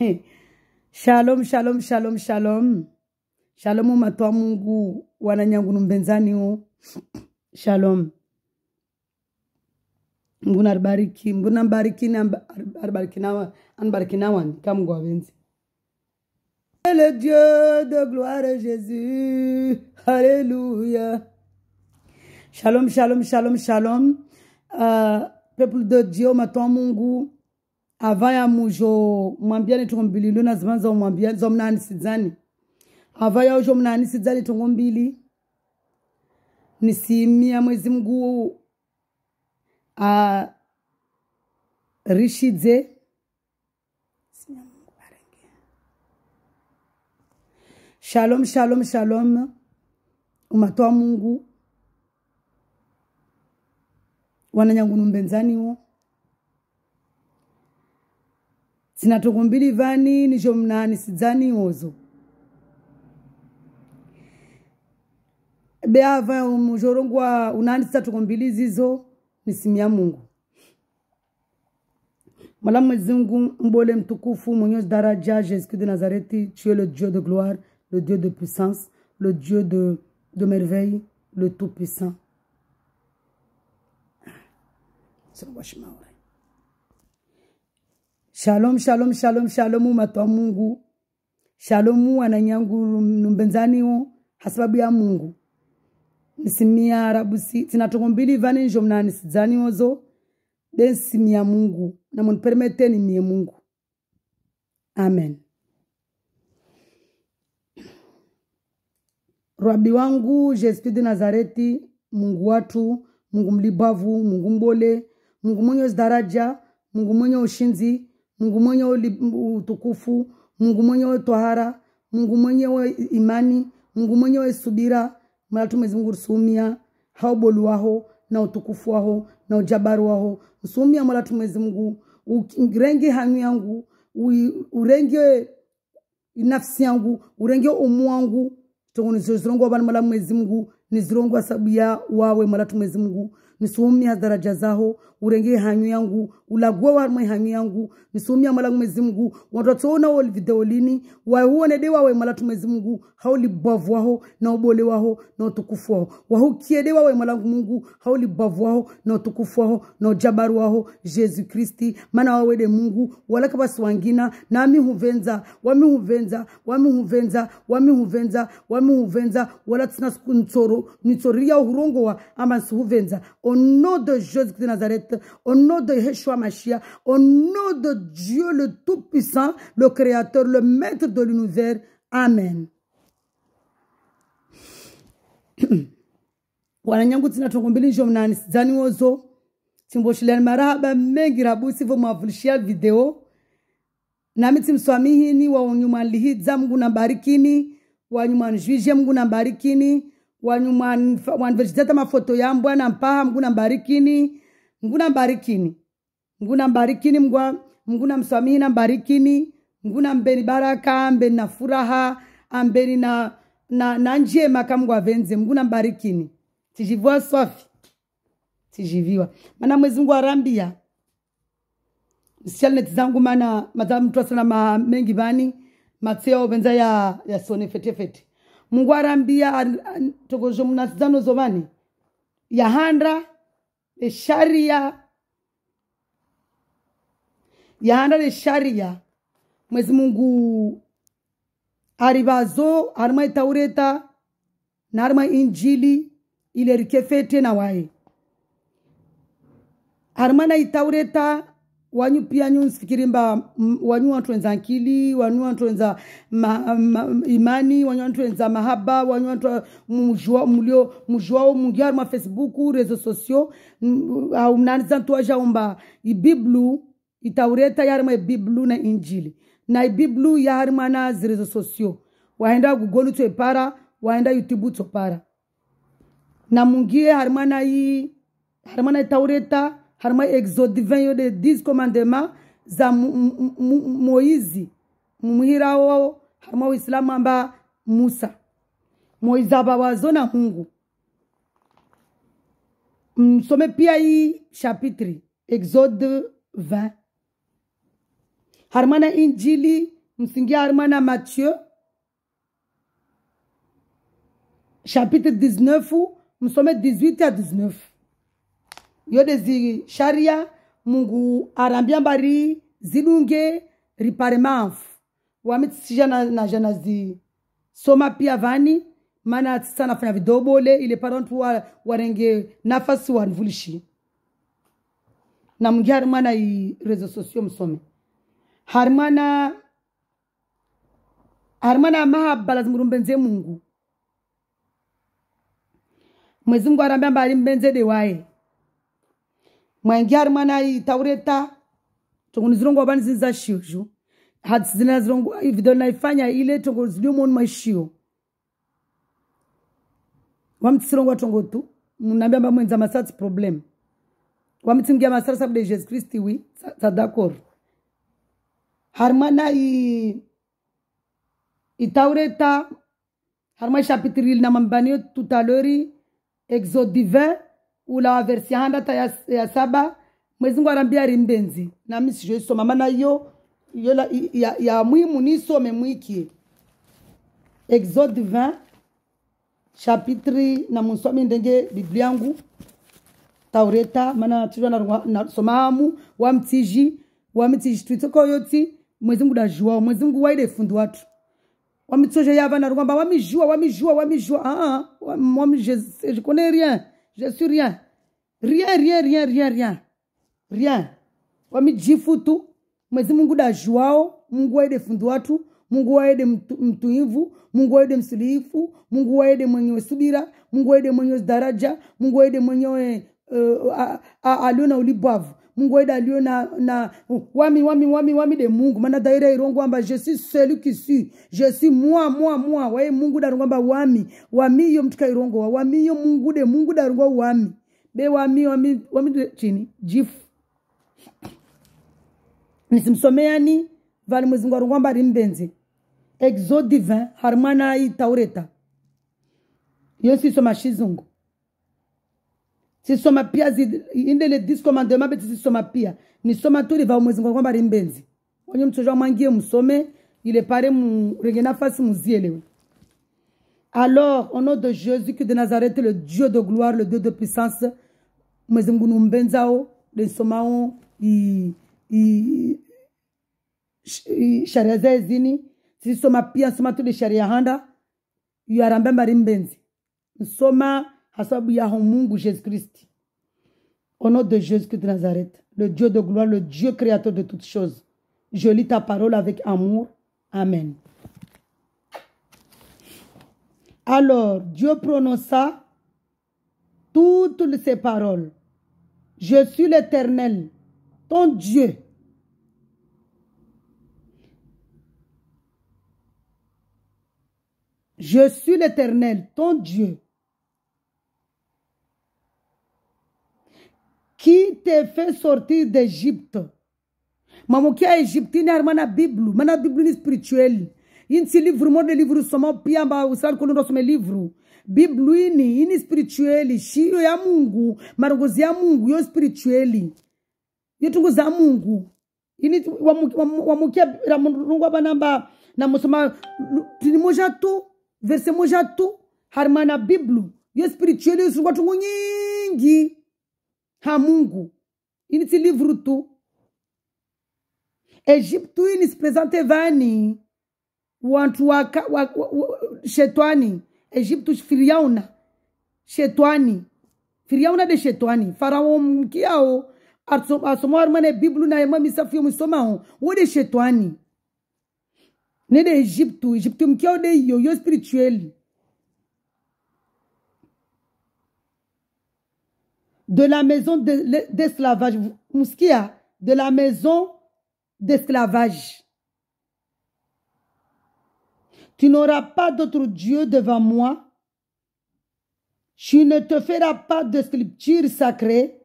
shalom shalom shalom shalom shalomu umatoa mungu wananyangunu mpenzani huo shalom mbuna aribariki mbuna ambarikini anbarikinawan kamgo abenzi le Dieu de gloire Jésus. Alléluia. Shalom, shalom, shalom, shalom. Euh, peuple de Dieu, maton mungu avaya mujo muzho mwambiani tongo mbili ndona zimana za avaya za mnaanisidzani ava ya tongo mbili nisimia mwezi mguu rishidze shalom shalom shalom umatoa mungu wananyangunu mbenzaniwo sinathokombiliva anini xomnani sidzaniwozo beava muxorongwa unani sisathokombilizizo misimu ya mungu mwala mwezi mungu mbole mtukufu mwenyezi daraja jésus christ de nazareti tu le dieu de gloire le dieu de puissance le dieu de, de merveille le tout puissant sinakwashimaura Shalom, shalom, shalom, shalom umatu wa Mungu. Shalom wananyangu numbenzaniwo hasababu ya Mungu. Nisimia arabusi mbili vani njo mnanisidzaniwo zo densimia Mungu na munipermeteni mie Mungu. Amen. Rabi wangu Jesu de Nazareti, Mungu watu, Mungu mlibavu, Mungu mbole, Mungu mwenye daraja, Mungu mwenye ushinzi, Mungu mwenye utukufu, Mungu mwenyewe tohara, Mungu mwenyewe imani, Mungu mwenyewe subira. Mratu Mwenyezi Mungu rusumia haubolu waho na utukufu waho na ujabaru waho usumia mratu Mwenyezi Mungu urenge hanu yangu urenge nafsi yangu urenge umu wangu tongoni zozirongwa vanu mala Mwenyezi Mungu nizirongwa sabu ya wawe mwalatu Mwenyezi Mungu misumia daraja zaho urengee hanyu yangu ulagua warumwe hanyu yangu misumia mala mwezi mungu watatona wa video lini wahuone dewa wa mala mwezi mungu hauli bavu waho na ubole waho na utukufu waho hukie dewa wa mala mungu hauli bavu waho na utukufu waho na ujabaru waho Jesu Kristi mana wawe de mungu wala kabasi wangina nami huvenza wami huvenza wami huvenza wami huvenza wami huvenza wala tsina ntsoro nitsoria wa ama nsuhuvenza o au nom de Jésus de Nazareth, au nom de Yeshua Mashiach, au nom de Dieu le Tout-Puissant, le Créateur, le Maître de l'univers. Amen. wana nyangu dzina tongo mbili njomunani sidzaniwozo marahaba mengi rabusivyo mwavulishia video nami timswamihini waunyumwanlihidza mngu nambarikini wanyumwanzhwizhe mngu nambarikini wanvechitata mafoto ya mbwana mpaha mguna mbarikini mguna mbarikini mguna mbarikini mgwa mguna na mbarikini mguna mbeni baraka mbeni na furaha ambeni na na, na njema kamgwa venze mguna mbarikini tijivua swafi tijiviwa mana mwezi mungu arambia sichalineti zangu mana maza mtu ma mengi vani matseo venza ya, ya sone fetefete mungu arambia togozo munazano zovani yahanda resharia yahanda resharia mwezi mungu arivazo harimwa itaureta naharimwa injili ilerike fete nawaye harimwa na itaureta wanyu pia nyu nsifikiri mba wanyu wantu wenza akili wanyu wantu wenza ma, ma, imani wanyu wantu wenza mahaba wanyu mujua mulio mujua mungiar ma facebook reseau sociaux au mnaniza ntu i ibiblu itaureta ma ibiblu na injili na ibiblu ma na zireseau sociaux waenda google tsoipara waenda youtube para na mungie harmana i harmana itaureta har exode 20 yo de 10 commandement za moizi muhirawo har ma amba musa moizi aba wazo na hungu msome pia hii shapitri exode 20 harmana injili msingia na mathieu chapitre 19 msome 18 à 19 yode zisharia mungu arambia mbari zidunge ripare mavu wametisisha na, na jana soma pia vani maana tisa nafanya vidobole ile parantu wa, warenge nafasi wanvulishi na mungi hari mwana i rezo sosio msome hari mwana hari mwana mahaba lazima mungu mwezi mungu arambia mbali mbenze dewaye mwangi ari mwana itaureta tongo nizirongo zinza shiu hati zina zirongo video naifanya ile tongo zidio mwoni maishio wamtisirongo tongo tu mnambia mba mwenza masati problem wamtingia masara sabuda jesu kristi wi sadakoro hari i itaureta hari shapitiri ili na mambaniyo tutalori Exodivin. Exodivin ula wa versi ya handata ya, ya saba mwezi ngu arambia ari mbenzi nami sijoisoma mana hiyo yola, ya, ya ya mwimu nisome mwikie exode 20 chapitre na munsomi ndenge biblia yangu taureta mana tizwa nasoma amu wamtiji wamitiji twitokoyo ti mwezi ngu dajua mwezi ngu waile fundu watu wamitsoje yava narugamba wamijua wamijua wamijua ah, ah rien je suis rien rien rien rien rien rien rien wamijifutu mwezi mungu da juao mungu waede fundu watu mungu waede mtuivu mungu waede msiliifu mungu waede mwenye wesubira mungu waede mwenye wezidaraja mungu waede mwenye we, uh, aliona ulibwavu Mungu aide alio na, na wami wami wami wami de Mungu mana daira irongo kwamba je suis celui qui suis je suis moi moi moi waye Mungu darungu kwamba wami wami wamiyo mtuka irongo wa wami wamiyo Mungu de Mungu darungu wami be wami wami wami de chini jifu nisimsomeani vali mwezi mungu kwamba ari mbenzi Exode 20 hari mwana aitaureta yonse shizungu Si soma pia indele commandements beti soma pia nisoma turi va umwezi ngwa kwamba rimbenzi onye mtsoja mwangie musome ile pare mu regena fasi muzielewe alors au nom de Jésus que de Nazareth le Dieu de gloire le Dieu de puissance mwezi ngunu mbenzao linsomao i i sharia zini ezini sisoma pia nsoma tuli sharia handa yuarambemba rimbenzi Soma Hasabu Jésus-Christ. Au nom de Jésus-Christ de Nazareth, le Dieu de gloire, le Dieu créateur de toutes choses. Je lis ta parole avec amour. Amen. Alors Dieu prononça toutes ces paroles. Je suis l'Éternel, ton Dieu. Je suis l'Éternel, ton Dieu, qui te fait sortir d'Égypte. Mamukia Égypte ni armana Bible, mana Bible ni spirituelle. Insi livro moda livro somo pia mba usali kono ndo some livro. Biblu ini ini spiritueli shiyo ya Mungu, marongozi ya Mungu yo spiritueli. Yotungu za Mungu. Ini wamukia ramurungu aba na musoma tini moja tu, verse moja tu, harmana Biblu yo spiritueli yo sungu nyingi. Hamungu. Ini initsi livru tu. Egiptu inis prezantevani wantu waka, waka, waka, shetwani Egiptu firiauna shetwani firiauna de shetwani farao mkiao asomao arumane biblu na yemwe misafio misomao wo de shetwani Nede Egipto. Egipto mkiao de yoyo spiritueli de la maison d'esclavage. Mouskia, de la maison d'esclavage. Tu n'auras pas d'autre Dieu devant moi. Tu ne te feras pas de sculpture sacrée,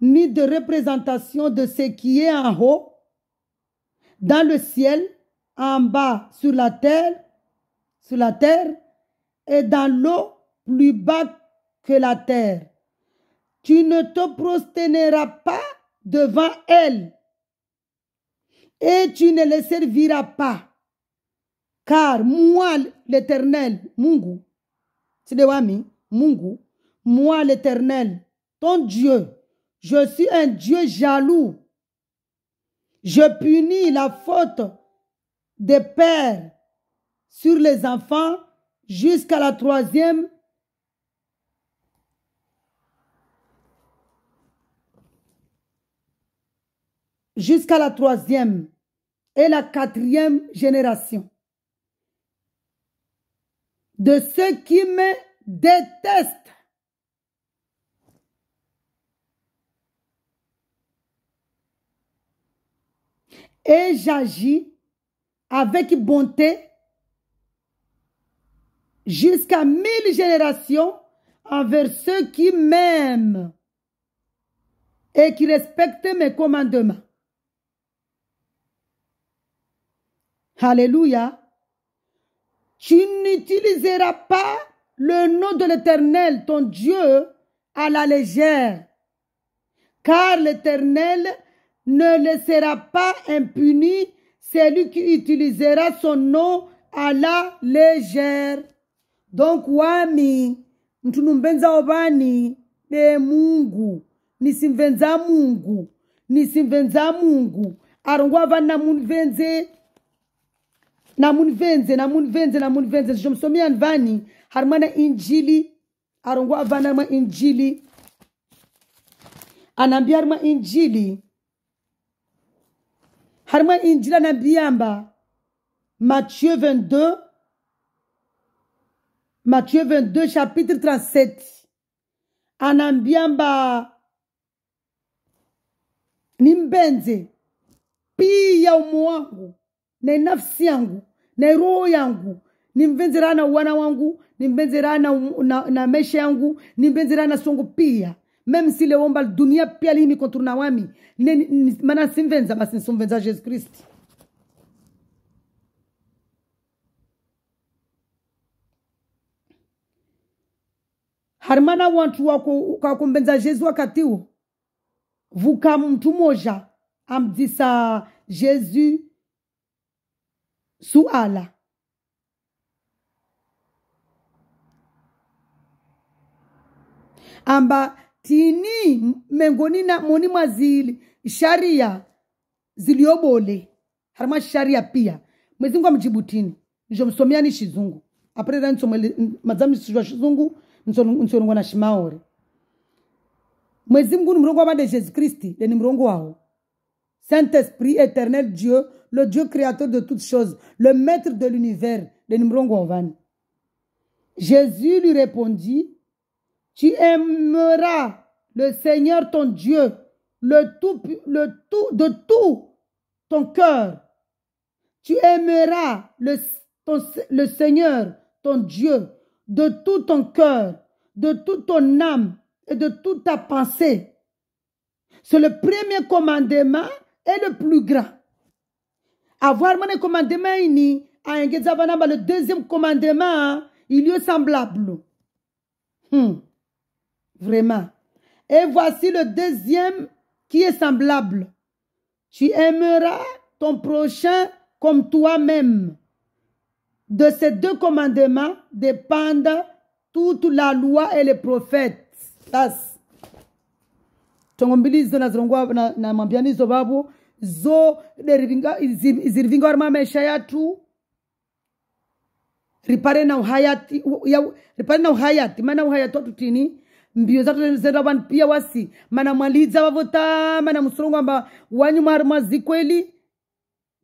ni de représentation de ce qui est en haut, dans le ciel, en bas, sur la terre, sur la terre, et dans l'eau plus bas que la terre. Tu ne te prosterneras pas devant elle et tu ne les serviras pas. Car moi, l'Éternel, Mungu, Sidewami, Mungu, moi, l'Éternel, ton Dieu, je suis un Dieu jaloux. Je punis la faute des pères sur les enfants jusqu'à la troisième jusqu'à la troisième et la quatrième génération de ceux qui me détestent. Et j'agis avec bonté jusqu'à mille générations envers ceux qui m'aiment et qui respectent mes commandements. Alléluia. Tu n'utiliseras pas le nom de l'Éternel, ton Dieu, à la légère, car l'Éternel ne laissera pas impuni celui qui utilisera son nom à la légère. Donc wami mtunumbenza obani be Mungu nisimvenza Mungu nisimvenza Mungu arungwa vana namunvenze namunvenze namunvenze zizomsomea nvani harimwana injili arongo avana mwa injili anaambia harimwa injili harimwa injili anambiyamba matthieu 22 mathieu 22 chapitre 37 anaambiamba nimbenze pia umu wangu na nafsi yangu na roho yangu nimvenzera na wana wangu nimvenzera na, na, na maisha yangu nimvenzera na songo pia meme si dunia pia na wami mana simvenza basi nisomvenza jesu kristi hari mana wantu ukakombenza jesu wakatiwo vuka mtu moja amdzisa jesu Suala. amba tini mengoni na moni mwa zili sharia ziliobole harima sharia pia mwezingu mjibu tini njo msomia ni shizungu mazami madzamisizwa shizungu nungu na shimaore mwezingu ni mrongo wa vanda jesu kristi deni mrongo wao Saint-Esprit, éternel Dieu, le Dieu créateur de toutes choses, le maître de l'univers, de Nimrongonvan. Jésus lui répondit, Tu aimeras le Seigneur ton Dieu, le tout, le tout de tout ton cœur. Tu aimeras le, le Seigneur ton Dieu de tout ton cœur, de toute ton âme et de toute ta pensée. C'est le premier commandement est le plus grand. Avoir mon commandement, le deuxième commandement, il y est semblable. Hmm. vraiment. Et voici le deuxième qui est semblable. Tu aimeras ton prochain comme toi-même. De ces deux commandements dépendent toute la loi et les prophètes. babo. zo zirivinga warima maisha yatu ripare na uhayati ya, ripare na uhayati mana uhayati watu tini mbio zatu zenda wanu pia wasi mana mwalidza wavota mana msulungu amba wanyu mwari mwazikweli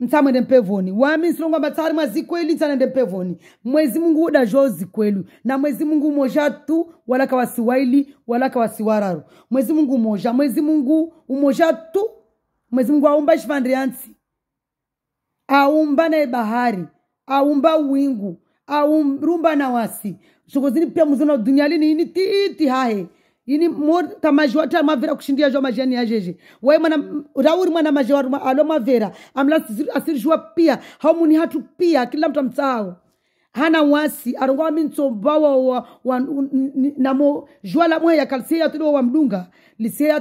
mtsamwende mpevoni wami msulungu amba tsari mwazikweli tsanende mpevoni mwezi mungu uda zho zikwelu na mwezi mungu umoja tu walaka wasiwaili walaka wasiwararu mwezi mungu umoja mwezi mungu umoja tu mwezi Mungu aumba chivandiyansi aumba na bahari aumba uwingu aumrumba na wasi zhokozini pia muzona dunia lini ini titi hahe ini tamazhiwata mavera kushindia zho mazhiani yazhezhe wai mwana rauri mwana mazhiwaruma alo mavera amla asiri asirizhiwa pia haumuni hatu pia kila mtu amtsahawo hana wasi arongowa mintsomba wawa wa, namo zhiwa la mweya kalisiyeya tuliwo wa mdunga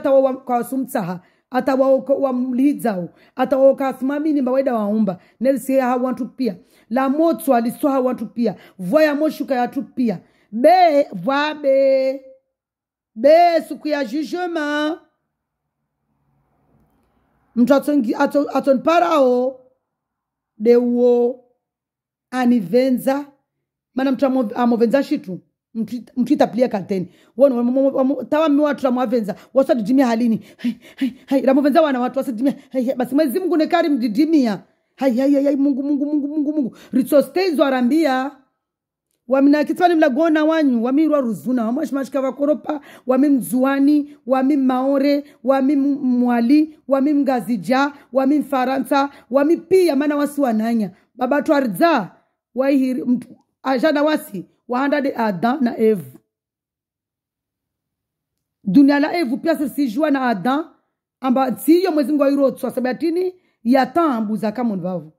tawa kwa kawasumtsaha atawaoka wa mlidzawo atawaoka asimamini mbawaida waumba nelisiye hawantu pia la moto aliso hawantu pia vua ya moshuka yatu pia be vwabe be be siku ya jugement mtu atoniparawo aton deuwo anivenza mana mtu amovenza shitu mtitaplia kalteni wono tawa miwatula mwavenza wasadidimia halini hai, hai, hai, ramovenza wana watu wasadidimia basi mwezi mungu nekari mdidimia hai mungu mungu mungu mungu mungu ritsosteizo arambia wamina kitsivani mlagona wanyu wami wamirwa ruzuna wamwashimashika vakoropa wami mzuani wami maore wami mwali wami mgazija wami mfaransa wami pia mana wasi wananya babatwaridza mtu ajana wasi de Adam na Eve. Dunia la Eve pia jua na Adam amba si yo siyo Mwenyezi Mungu airotswa sabatini yatambuza kama mbavu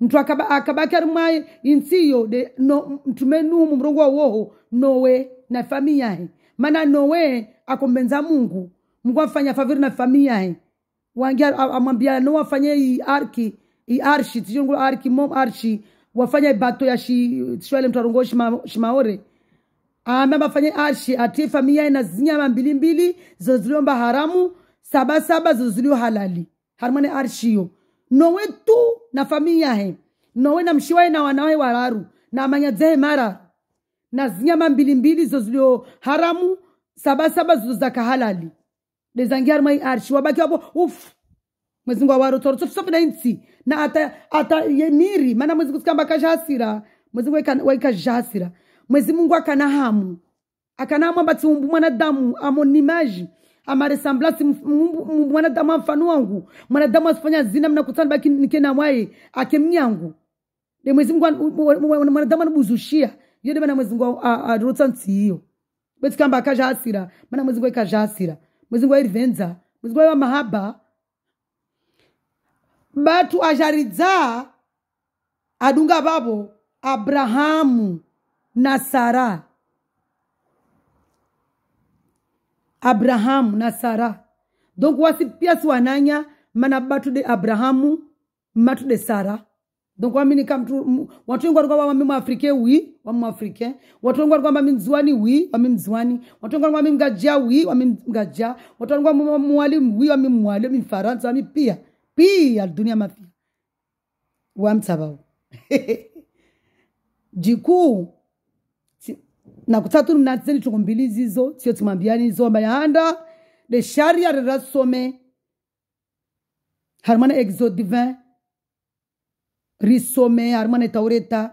Mtu akaba, akabaki ari mwaye insiyo de no mtume numu mrongo wawoho nowe na fami yahe mana nowe akombenza mungu mungu afanya faviri na fami yahe wangi amwambia nowe afanye iarki arshi tijungu arki mom arshi wafanya bato ya shi shwale mtu arungo shima, shimaore aambe bafanye ashi atifa mia na zinyama mbili mbili mba haramu saba saba zozulio halali harmane yo nowe tu na familia he nowe na mshiwae na wanawe wararu na manyadzehe mara na zinyama mbili mbili zozilio haramu saba saba zozaka halali lezangi harmane arshi wabaki wapo ufu mwezi ngwawaro tsoro tsofusofina intsi na ata ata ye miri mana mwezi kusikamba akazhasira mwezi jasira mwezi mungu akana hamu akana hamu ambatsi umbu mwanadamu amonimaji mwana damu amfano wangu mwana damu asifanya zina mna kutsana baki nike namwaye ake mnyangu de mwezi mungu mwanadamu anibuzushia iyo de mana mwezi mungu arotsa ntsi iyo bwetikamba akazhasira mana mwezi mungu aikazhasira mwezi mungu airivenza mwezi mungu aiwa mahaba bathu ajaridza adunga papo abrahamu na sara abrahamu na sara donk wasi pia siwananya mana bathu de abrahamu matu de sara donc wamini kamtu watu wengi walikuwa wami mwafrike wi wami mwafrike watu wengi walikuwa wami wi wami mziwani watu wengi walikuwa wami mgaja wi wami mgaja watu wengi wami mwali wi wami mwali wami mfaransa wami pia Pi, al dunya ma fi. Ou am tabaw. Dikou, nakouta tou nou natizen choukou mbili zizo, tiyo choukou mbiani zizo, bayanda, de charia rirat somen, harmana egzo divan, risomen, harmana taureta,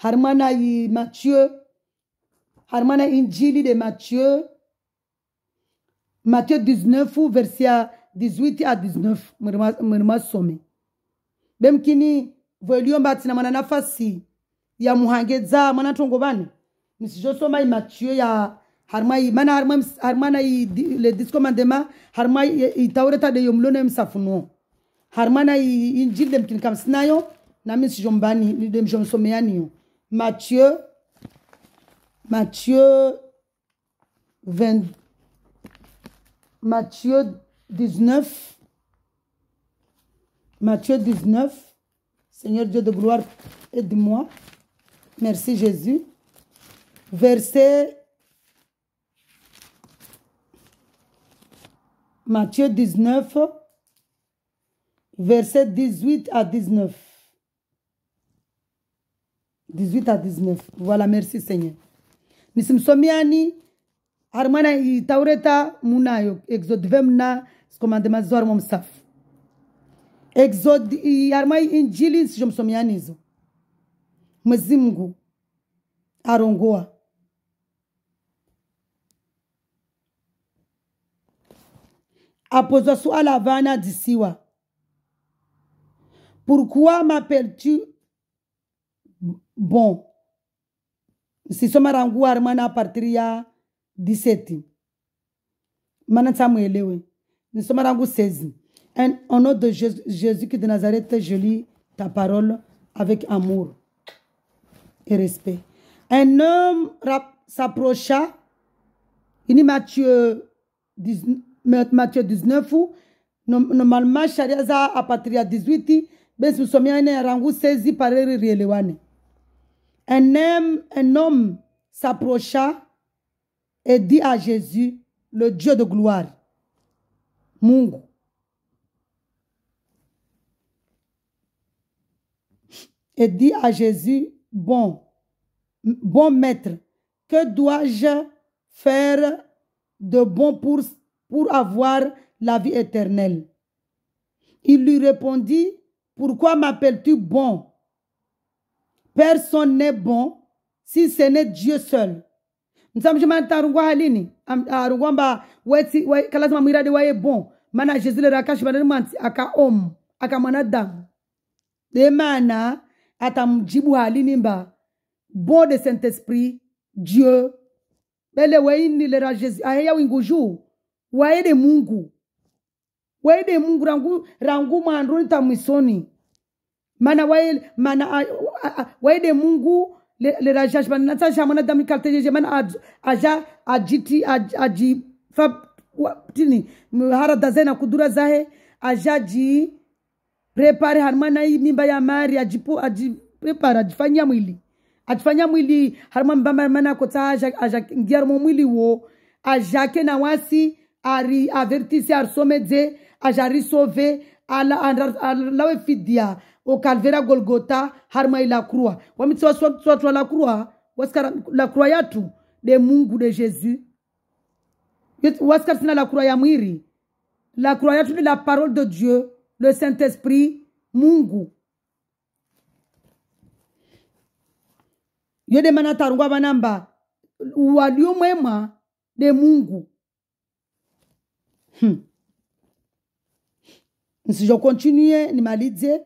harmana matyou, harmana injili de matyou, matyou 19 ou versiya 18 à 19 murimasome bemkini voiliomba atina mwana nafasi ya muhangedza mwana ntongo vane misijosoma imatiyo ya harima imana harma harimana le discommandement harima itaureta de yomulone misafunuo harima na injili de mkini kamsinayo na misijombani de mjomsomeyaniyo matiyo matiyo 20 matiyo 19. Matthieu 19. Seigneur Dieu de gloire, aide-moi. Merci Jésus. Verset Matthieu 19, verset 18 à 19. 18 à 19. Voilà, merci Seigneur. nisimsomiani armana Nous munayo exodvemna Comandema Zormo Msaf. Exode e armai injili sijomsomia nizo. Mwenyezi após arongoa. sua swala havana adisiwa. Pourquoi m'appelles-tu bon? Msiso marangu armana partiria partir ya 17. Mana samuelewe. Nous sommes à Rangou 16. En nom de Jésus, est de Nazareth, je lis ta parole avec amour et respect. Un homme s'approcha, il dit Matthieu 19, Matthieu 19 normalement sharia a apatria 18 sommes nous sommes à pareri par Un homme, un homme s'approcha et dit à Jésus, le Dieu de gloire, et dit à Jésus, bon, bon maître, que dois-je faire de bon pour, pour avoir la vie éternelle Il lui répondit, pourquoi m'appelles-tu bon Personne n'est bon si ce n'est Dieu seul. nsamjima tarungwa halini arungwamba weti we, kalazima mwirade waye bon mana jezilera akashibana manti aka om aka mwanadamu demana atamjibu halini mba bon de saint esprit dieu bele weinilera jezi aheya winguju waede mungu waede mungu rangu rangu mwandruni tamwisoni mana waede, mana, waede mungu lera jajman na sa jamana dami kalteje jaman aja ajiti aji fab tini hara dazena kudura zahe aja ji prepare harma na mimba ya mari ajipo aji prepare ajifanyia mwili ajifanya mwili harma mbamba mana kota aja aja ngiarmo mwili wo ajake na wasi ari avertise arsomedze risove alawe fidia o okalvera golgota harmai la croix wamitsewa swatwa la croix wasikara la croix yatu de mungu de jesu wasikari sina la croix ya mwiri la croix yatu ni la parole de dieu le saint esprit mungu yo de mana tarungwa vanamba waliomwema de mungu hmm. je nimalize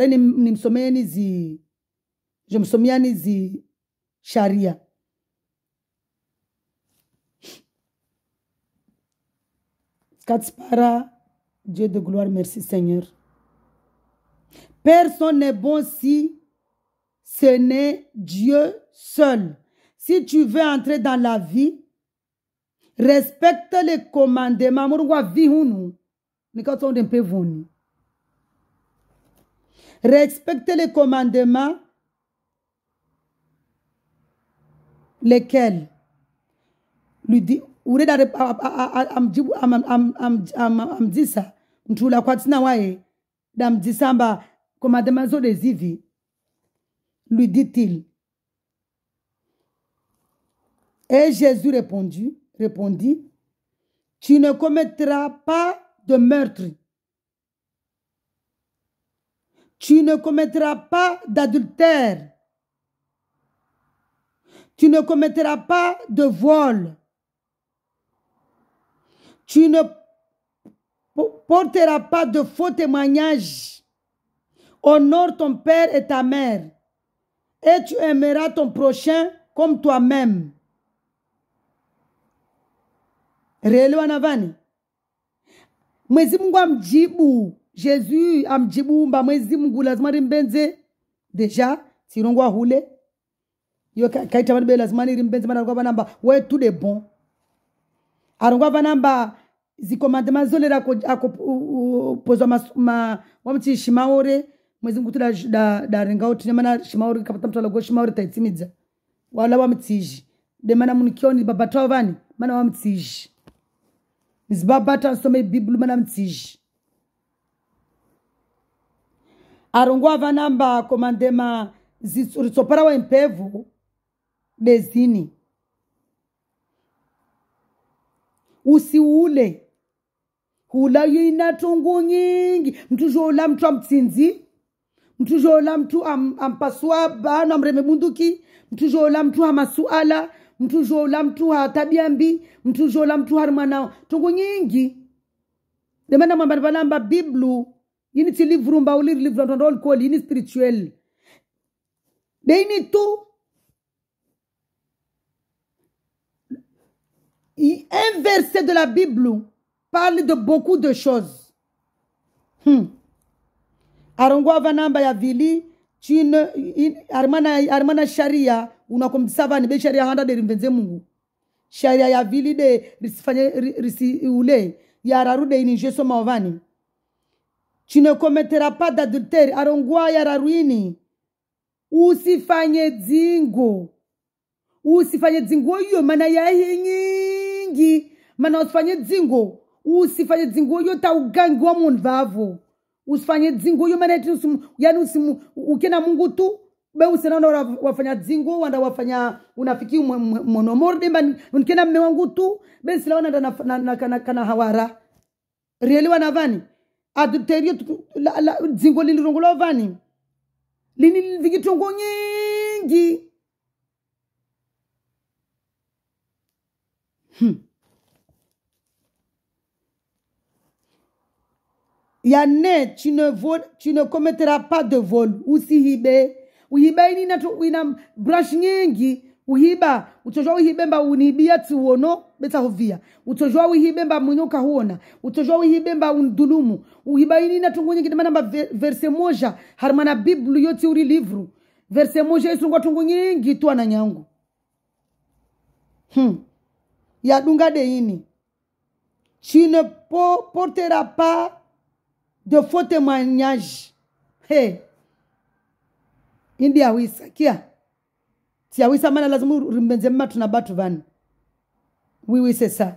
je ni je me nizi sharia Katspara, Dieu de gloire, merci Seigneur. Personne n'est bon si ce n'est Dieu seul. Si tu veux entrer dans la vie, respecte les commandements respecter Respectez les commandements lesquels lui dit am commandement. lui dit-il et Jésus répondit répondit tu ne commettras pas de meurtre. Tu ne commettras pas d'adultère. Tu ne commettras pas de vol. Tu ne porteras pas de faux témoignages. Honore ton père et ta mère. Et tu aimeras ton prochain comme toi-même. anavani. mwezi mungu amjibu jesu amjibumba mwezi mungu lazima rimbenze deja sirongwa hule iyo kaita vanu be lazima nirimbenze mana arongwa vanamba we to the bon arongwa vanamba zikomande mazolere akopozwa wamuti shimaore mwezi mungu tudarengautine mana shimaore kapata mtalago shimaore taitsimidza wala wamutsizhi demana munu kioni babatao vani mana wamutsizhi nzibabata nsome bhibhuli mana mudzizhi arongwa vanamba komandema ritsopa rawo impevhu dezini usiule ula yinatungunyingi mntu zhoula mntu amtsinzi mntu zhoula mntu ampasuabhanu amreme bunduki mntu zhoula mntu amasuala mthu zhola mthu ha tabia mbi mthu zhola mthu hari mwanao nyingi demana mwamba biblu yini tsilivru mba ou lire andro likoli yini spiritual beini tu un verset de la Bible parle de beaucoup de choses. Hmm. arongwa vanamba ya vili chine armana, armana sharia unakom sava nibe sharia handa de rimvenze mungu sharia ya vili de risifanye risiule ya rarude ini jeso maovani chine ne commetteras pas arongwa ya yararuini usifanye dzingo usifanye dzingo iyo mana ya nyingi mana usifanye dzingo usifanye dzingo iyo taugangiwa wa vavo usifanye dzingo iyo mana yati yani usimu ukena mungu tu beusi naona wafanya dzingu wanda wafanya unafiki monomorde mba nkena mme wangu tu besi laona ndo na, kana hawara rieli vani adulterio dzingo rungulo vani lini vikitongo nyingi hmm. Yanné, tu ne, voles, pas de vol. usi hibe uhiba inina tu ina brush nyingi uhiba utojwa uhibemba unibia uono beta hovia utojwa uhibemba mwenyoka huona utojwa uhibemba undulumu uhiba inina tungunye namba verse moja harmana biblu yoti uri livru verse moja isu isungwa tungu nyingi tuwa na nyangu hmm. ya dunga de ini tu ne porteras pas de faux témoignages. Hey indi awisa kia ti awisa mana lazima rimbenze mmatu na batu vanu wiwise sa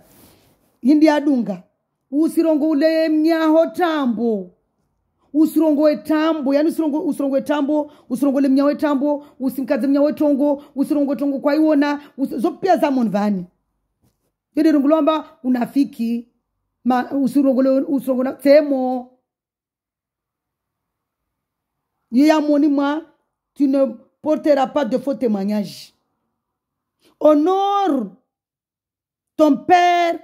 indi adunga usirongo ule mnyaho tambo usirongoe tambo yani usirongo usirongo usirongoe tambo usirongole mnyawe tambo usimkadze mnyawe tongo usirongo tongo kwa iwona zopia zamon vani yede rungulomba unafiki ma usirongo usirongo na temo yeyamoni mwa Tu ne portera pa defo temanyaj. Onor ton per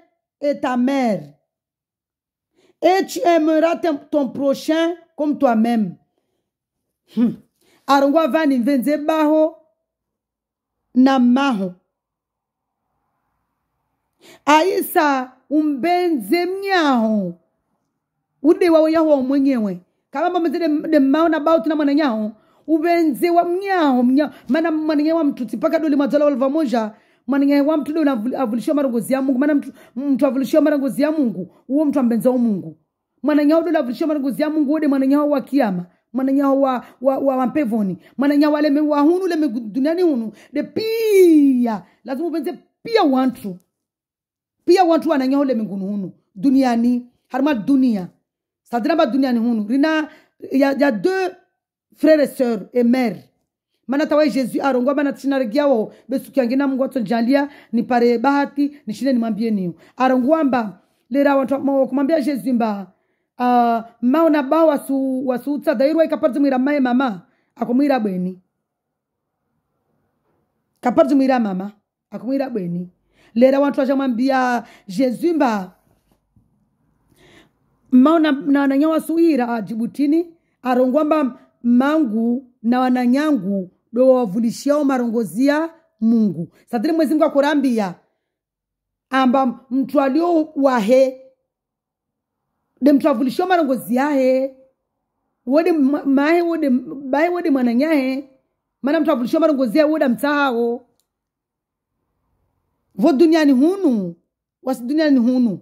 e ta mer. E tu emera ton prochen kom toa men. Arongwa vani venze barro na marro. A yisa unbenze mnyarro. Ou de wawen yawon mwenyewe. Kalama mwenze de marro na barro ti nanmane mnyarro. ubenze wa mnyao mnya maana mwanenye wa mtu tipaka doli madzala wa lvamoja mwanenye wa mtu doli avulishiwa marongozi ya mungu maana mtu, mtu avulishiwa marongozi ya mungu uwo mtu ambenza wa mungu mwanenye wa doli avulishiwa marongozi ya mungu wode mwanenye wa kiama mwananyao wa, wa, wa, wa mpevoni wa waleme wa hunu leme duniani hunu de pia lazima uvenze pia wantu pia wantu wa leme ngunu hunu duniani harma dunia ba duniani hunu rina ya, ya deux et sœur et mère maana hata wai jesu arongwa bana china regiao besukuyangina mungu atonjalia pare bahati ni ni mambie niyo arongwamba lera wantu kumambia Jésus mba uh, maona ba wasu wasuutsa dhairwa ikapatzi mwira mae mama akumwira bweni kapatzi mwira mama akumwira bweni lera wantu achamwambia Jésus mba maona nananya wasuira ajibutini arongwamba mangu na wananyangu do wawavulishiao marongozia mungu satiri mwezi mungu amba mtu alio wahe de mtu avulishio marongozi yahe wode mahe wode bahe wode mwananyahe mana mtu avulishio marongozi yahe woda msahao vo duniani hunu wasi duniani hunu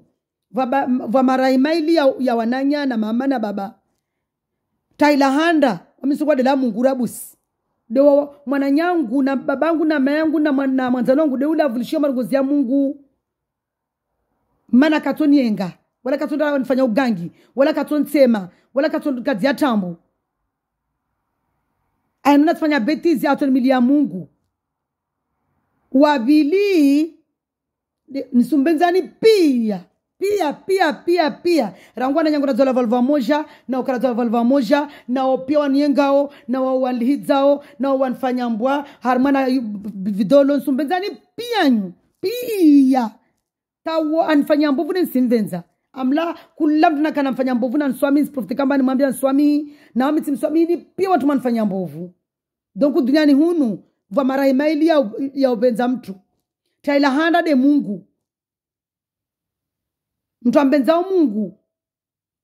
va maraimaili ya, ya wananya na mama na baba taila handa amisokwa de la mungura busi de mwananyangu na babangu na mayangu na, na mwanzano wangu de marongozi ya mungu mana katonienga wala katondanifanya ugangi wala katonsema wala katonkazi ya tambo anona tifanya betizi atonimili ya mungu wavili nisumbenzani pia pia pia pia pia rangwana nyango nadzola valva moja na ukaradzola valva moja nao pia waniengao nao wanlihidzao nao wanfanyambwa harmana vidolo nsumbenzani piyanyu pia tawo anifanyia mbovu nensinvenza amla kula mtu nakana mfanya mbovu na nswami nsprofite kamba nimwambia nswami nawami ni pia watu manifanyia mbovu donc duniani hunu vwa marahimaili ya, ya upenza mtu taila handa de mungu mntu ambenzao mungu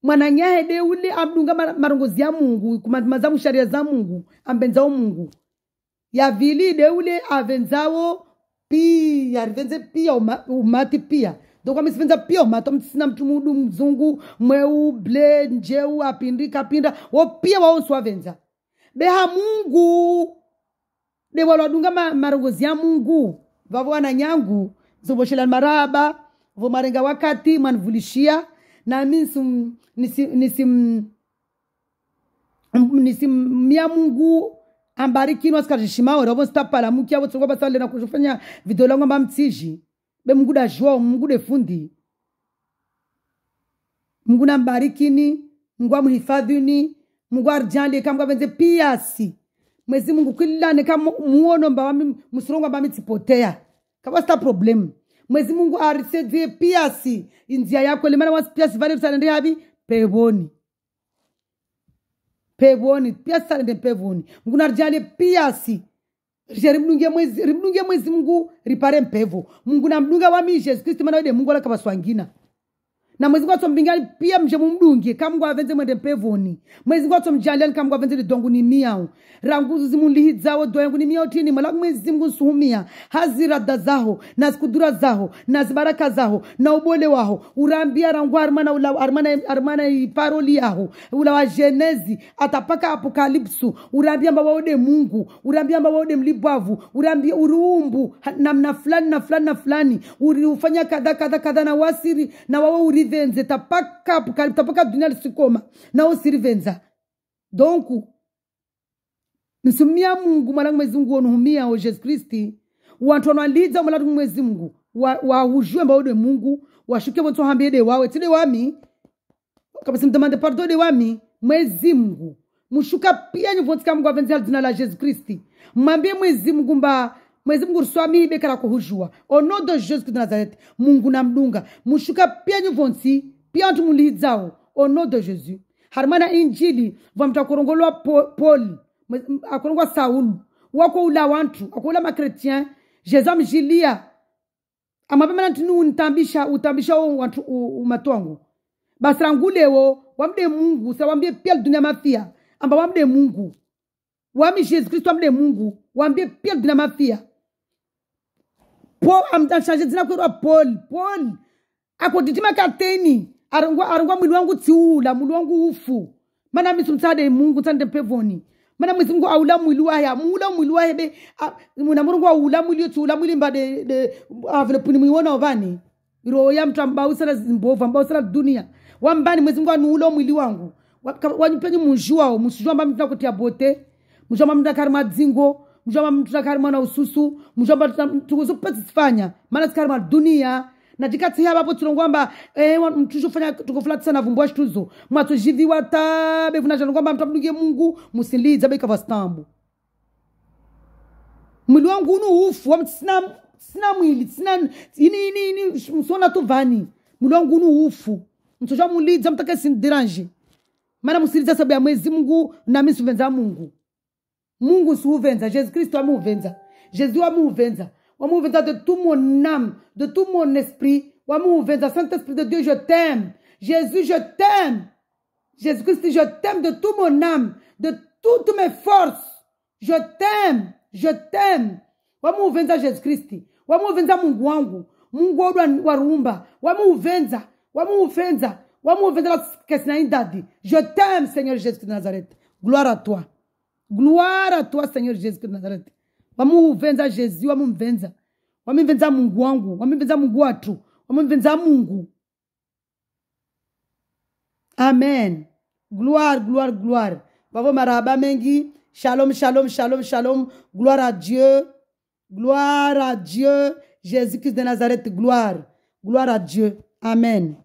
mwananyahe de ule adunga marongozi ya mungu kumazamu sharia za mungu ambenzao mungu yavili de ule avenzao pia rivenze pia umati pia dokwamisivenza pia umati amtisina mtu mudu mzungu mweu ble njeu apindi kapinda wo pia waonso avenza beha mungu de walwadunga marongozi ya mungu vavo wananyangu zovoshelani maraba vomarenga wakati manivulishia nami nisim, nisimia mungu ambariki ino asikazhishimawe ravo sitapalamukia votsongwa vatsalile na kufanya video langu amba mtsizhi be mungu dazhiwao mungu defundi mungu nambarikini mungu amunhifadhini mungu arijalie kamgu avenze piasi mwezi mungu kililane kamuono mbawami musurongwa mbami kava sita problemu mwezi mungu arisedze piyasi inzia yakwe limene wasipiyasi vane psalende ndi yapi pevoni peponi piasi salende peponi mngunatijale piyasi risha rimdunge mwezi rimdunge mwezi mungu ripare mpevo mungu namdunga wa mi yesu kristu mwana wede mungu alakapaswangina na mwezi ngatso mbingali pia mje mumdungi kamngu avenze mwende mpevoni mwezi ngatso mjaliani kamngu avenze lidongu ni miyau ranguzu zimulihidzawo yangu ni miyau tini mwalaku mwezi mngu nsuhumia hazirada zaho na zikudura zaho na zibaraka zaho na ubole waho urambia rangu armana ula, armana armana iparoli yaho ula wa genezi atapaka apokalipsu urambia mbawaode mungu urambia mbawaode mlibwavu urambia uruumbu namna fulani na fulani na fulani uri ufanya kadha kadha kadha na wasiri na wawe urithi rivenze tapakapo kali tapaka dunia lisikoma na usirivenza donku msumia mungu mwana mwezi mungu onuhumia o jesu kristi wantu wanwalidza mulatu mwezi mungu wahuzhiwe wa mbaudwe mungu washuke botso hambi ede wawe tide wami kapasi mdamande pardo ede wami mwezi mungu mushuka piyanyu votsika mungu avenzela dzina la jesu kristi mwambie mwezi mungu mba mwezi mungu swami bekala kuhujua ono do jesu kristu nazareti mungu na mdunga mushuka pyanyu vonsi pyantu mulihidzawo ono do jesu hari mwana injili vamta kurongolwa poli akurongwa saulu wakoula wantu akoula makretien jesu amjilia amapemana ntini untambisha utambishawo wantu umatongo basi rangulewo wamde mungu sira wambie pia dunia mafia amba wamde mungu wami jesu kristu wamde mungu wambie pia dunia mafia paul amutashanje dzina kuirwa paul paul akutiti makateni aringwa mwiri wangu tsiula mwiri wangu ufu mana misi mutsadei mungu tsande pevoni mana mwizi ngu aula mwili waya muula mwili wayebe muna murungu aula mwili tsiula mwili mbade avile puni mwiwonawo vani iroya mtu ambausala zimbovha ambausala dunia wambani mwezi ngu anuula mwili wangu wanyupenyi munjhuwawo munjhuwa mbamitakutiabote munjhuwa mbamitakari mwadzingo mshamba tutakalima na ususu mshamba tukusopazifanya mana tikalima dunia na tikatsiya papo tinonkwamba eh, tuchofanya tukufulatisana vumbwa chituzo mwatozhiviwa tabe vunachano kwamba mtabuduke mungu musilidza beikava sitambo mwili wangu unu ufu wa sina mwili sina ini ini ini msona tovani mwili wangu unu ufu mtsocha mulidza mutake sindiranje mana musilidza sabu ya mwezi mungu na misu venza mungu Mungu si uvenza, Jésus Christ Amuvenza, Jésus Amuvenza, Wameuvenza de tout mon âme, de tout mon esprit. Wameuvenza, Saint-Esprit de Dieu, je t'aime. Jésus, je t'aime. Jésus-Christ, je t'aime de tout mon âme, de toutes mes forces. Je t'aime, je t'aime. Wameuvenza Jésus-Christ. Wameuvenza Mungu wangu. Mungu wangu wa rumba. Wameuvenza. Wameuvenza. Wameuvenza la kesnaindadi. Je t'aime, Seigneur Jésus de Nazareth. Gloire à toi. Gloire à toi Seigneur Jésus de Nazareth. venza Jésus, wamumvenza. Wamemvenza Mungu wangu, wamemvenza Mungu watu, mon Mungu. Amen. Gloire, gloire, gloire. Bravo Maraba Mengi. Shalom, shalom, shalom, shalom. Gloire à Dieu. Gloire à Dieu. Jésus-Christ de Nazareth, gloire. Gloire à Dieu. Amen.